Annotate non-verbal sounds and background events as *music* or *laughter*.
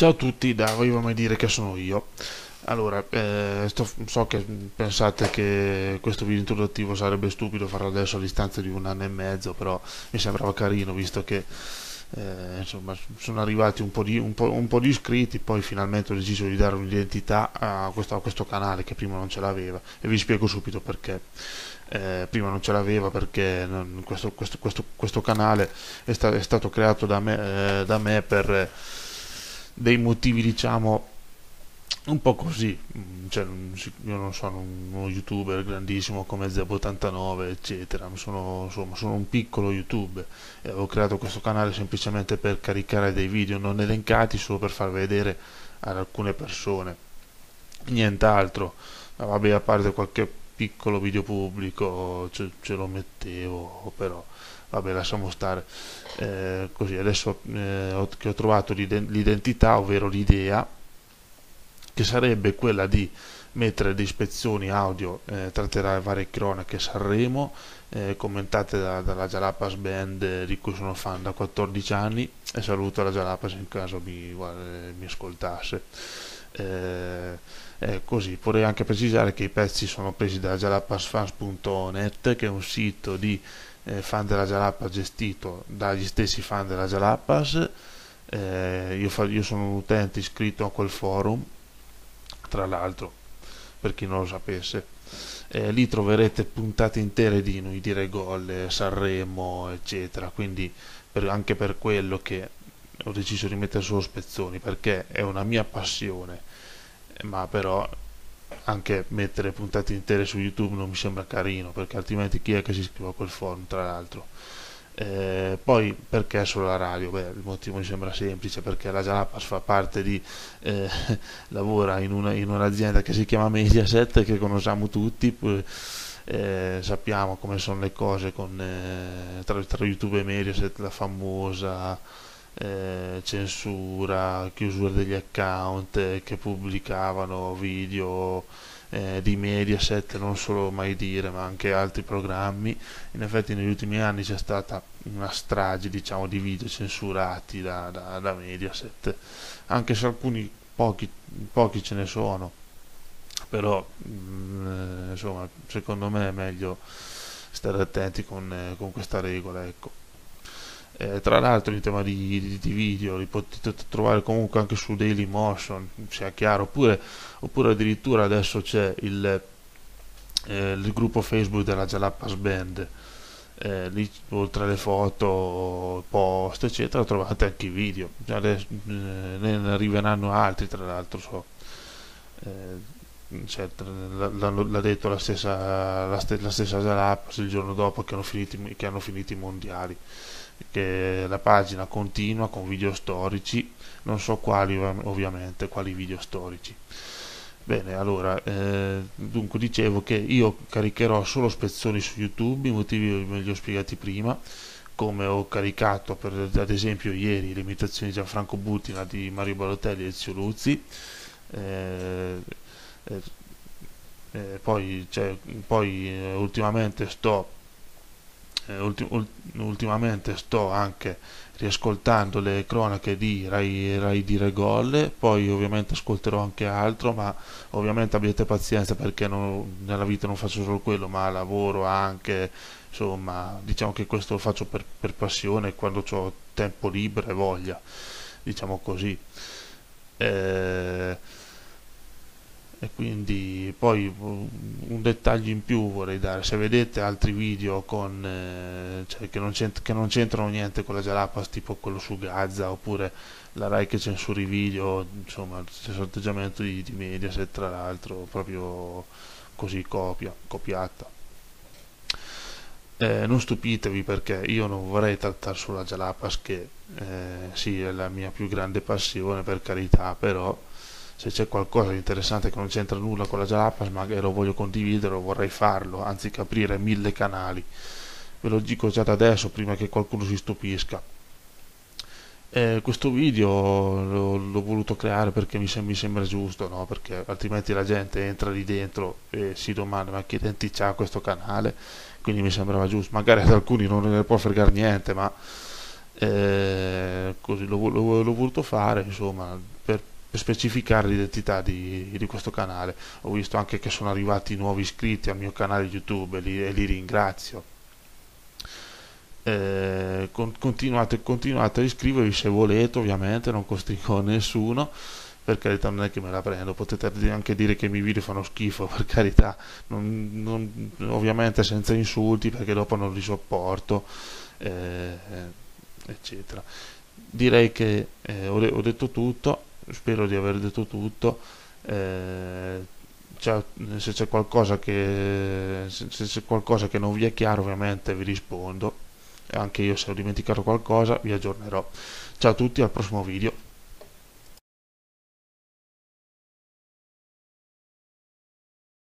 Ciao a tutti, da voi vorrei dire che sono io. Allora, eh, sto, so che pensate che questo video introduttivo sarebbe stupido farlo adesso a distanza di un anno e mezzo, però mi sembrava carino visto che eh, insomma, sono arrivati un po, di, un, po', un po, di, iscritti, poi finalmente ho deciso di dare un'identità a questo, a questo canale che prima non ce l'aveva e vi spiego subito perché. Eh, prima non ce l'aveva perché non, questo, questo, questo, canale è, sta, è, stato creato da me, eh, da me per dei motivi diciamo un po' così, mm, cioè, io non sono uno youtuber grandissimo come Zeb89 eccetera, sono, insomma, sono un piccolo youtuber e eh, ho creato questo canale semplicemente per caricare dei video non elencati solo per far vedere ad alcune persone, nient'altro, vabbè a parte qualche piccolo video pubblico ce, ce lo mettevo però vabbè lasciamo stare eh, così adesso eh, ho, che ho trovato l'identità ovvero l'idea che sarebbe quella di mettere le ispezioni audio eh, tratterà varie cronache Sanremo eh, commentate da, dalla Jalapas Band eh, di cui sono fan da 14 anni e saluto la Jalapas in caso mi, guarda, mi ascoltasse eh, eh, così vorrei anche precisare che i pezzi sono presi da jalapasfans.net che è un sito di eh, fan della Jalapas gestito dagli stessi fan della Jalapas eh, io, fa, io, sono un utente iscritto a quel forum tra l'altro per chi non lo sapesse eh, lì troverete puntate intere di noi dire gol Sanremo eccetera quindi per, anche per quello che ho deciso di mettere solo spezzoni perché è una mia passione, ma però anche mettere puntate intere su YouTube non mi sembra carino perché altrimenti chi è che si iscrive a quel forum tra l'altro. Eh, poi perché solo la radio? Beh, il motivo mi sembra semplice perché la Jalapas fa parte di eh, *laughs* lavora in, una, in, un'azienda che si chiama Mediaset che conosciamo tutti. Eh, sappiamo come sono le cose con, eh, tra, tra YouTube e Mediaset, la famosa eh, censura, chiusura degli account eh, che pubblicavano video eh, di Mediaset, non solo Mai Dire, ma anche altri programmi. In effetti negli ultimi anni c'è stata una strage diciamo, di video censurati da, da, da Mediaset, anche se alcuni pochi, pochi ce ne sono, però mh, mm, eh, insomma, secondo me è meglio stare attenti con, con questa regola. Ecco eh, tra l'altro in tema di, di, di, video li potete trovare comunque anche su Dailymotion, sia chiaro, oppure, oppure addirittura adesso c'è il, eh, il, gruppo Facebook della Jalapas Band, eh, lì oltre alle foto, post eccetera trovate anche i video, adesso, eh, ne arriveranno altri tra l'altro so. Eh, cioè, l'ha detto la stessa, la, la stessa Jalapas il giorno dopo che hanno finito, che hanno finito i mondiali che la pagina continua con video storici, non so quali ovviamente, quali video storici. Bene, allora, eh, dunque dicevo che io caricherò solo spezzoni su YouTube, i motivi ve li ho spiegati prima, come ho caricato per, ad esempio ieri le imitazioni di Gianfranco Butina di Mario Balotelli e Zio Luzzi, eh, eh, eh, poi, cioè, poi eh, ultimamente sto eh, ultim- ultimamente sto anche riascoltando le cronache di Rai, Rai Dire Gol, poi ovviamente ascolterò anche altro, ma ovviamente abbiate pazienza perché non, nella vita non faccio solo quello, ma lavoro anche, insomma, diciamo che questo lo faccio per, per passione quando ho tempo libero e voglia, diciamo così. Eh, e quindi poi eh, un dettaglio in più vorrei dare se vedete altri video con, eh, cioè che, non c'entrano niente con la Jalapas tipo quello su Gaza oppure la Rai che censura i video insomma c'è un atteggiamento di, di Mediaset tra l'altro proprio così copia, copiata eh, non stupitevi perché io non vorrei trattare sulla Jalapas che eh, sì è la mia più grande passione per carità però se c'è qualcosa di interessante che non c'entra nulla con la Jalapas magari lo voglio condividere o vorrei farlo anziché aprire mille canali ve lo dico già da adesso prima che qualcuno si stupisca eh, questo video l'ho voluto creare perché mi, sem mi sembra giusto no? perché altrimenti la gente entra lì dentro e si domanda ma che denti c'ha questo canale quindi mi sembrava giusto magari ad alcuni non ne può fregare niente ma eh, così l'ho voluto fare insomma per specificare l'identità di, di, questo canale. Ho visto anche che sono arrivati nuovi iscritti al mio canale YouTube e li, e li ringrazio. Eh, con, continuate, continuate a iscrivervi se volete, ovviamente, non costringo nessuno per carità non è che me la prendo, potete anche dire che i miei video fanno schifo, *laughs* per carità, non, non, ovviamente senza insulti perché dopo non li sopporto, eh, eccetera. Direi che eh, ho, ho detto tutto, spero di aver detto tutto eh, se c'è qualcosa che se, c'è qualcosa che non vi è chiaro ovviamente vi rispondo anche io se ho dimenticato qualcosa vi aggiornerò ciao a tutti al prossimo video